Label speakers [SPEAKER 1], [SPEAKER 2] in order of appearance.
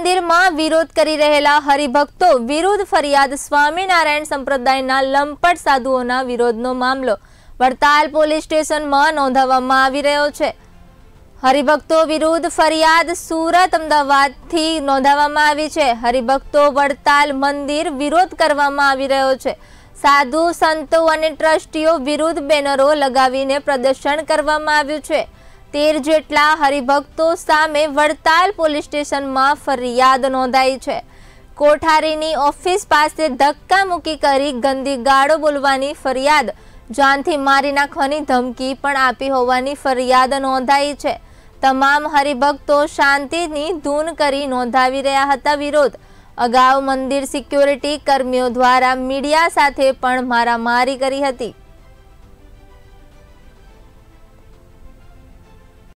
[SPEAKER 1] મંદિરમાં વિરોધ કરી રહેલા હરિભક્તો વિરુદ્ધ ફરિયાદ સ્વામિનારાયણ સંપ્રદાયના લંપટ સાધુઓના વિરોધનો મામલો વડતાલ પોલીસ સ્ટેશનમાં નોંધાવવામાં આવી રહ્યો છે હરિભક્તો વિરુદ્ધ ફરિયાદ સુરત અમદાવાદથી નોંધાવવામાં આવી છે હરિભક્તો વડતાલ મંદિર વિરોધ કરવામાં આવી રહ્યો છે સાધુ સંતો અને ટ્રસ્ટીઓ વિરુદ્ધ બેનરો લગાવીને પ્રદર્શન કરવામાં આવ્યું છે તેર જેટલા હરિભક્તો સામે વડતાલ પોલીસ સ્ટેશનમાં ફરિયાદ નોંધાઈ છે કોઠારીની ઓફિસ પાસે ધક્કા મૂકી કરી ગંદી ગાળો બોલવાની ફરિયાદ જાનથી મારી નાખવાની ધમકી પણ આપી હોવાની ફરિયાદ નોંધાઈ છે તમામ હરિભક્તો શાંતિની ધૂન કરી નોંધાવી રહ્યા હતા વિરોધ અગાઉ મંદિર સિક્યોરિટી કર્મીઓ દ્વારા મીડિયા સાથે પણ મારામારી કરી હતી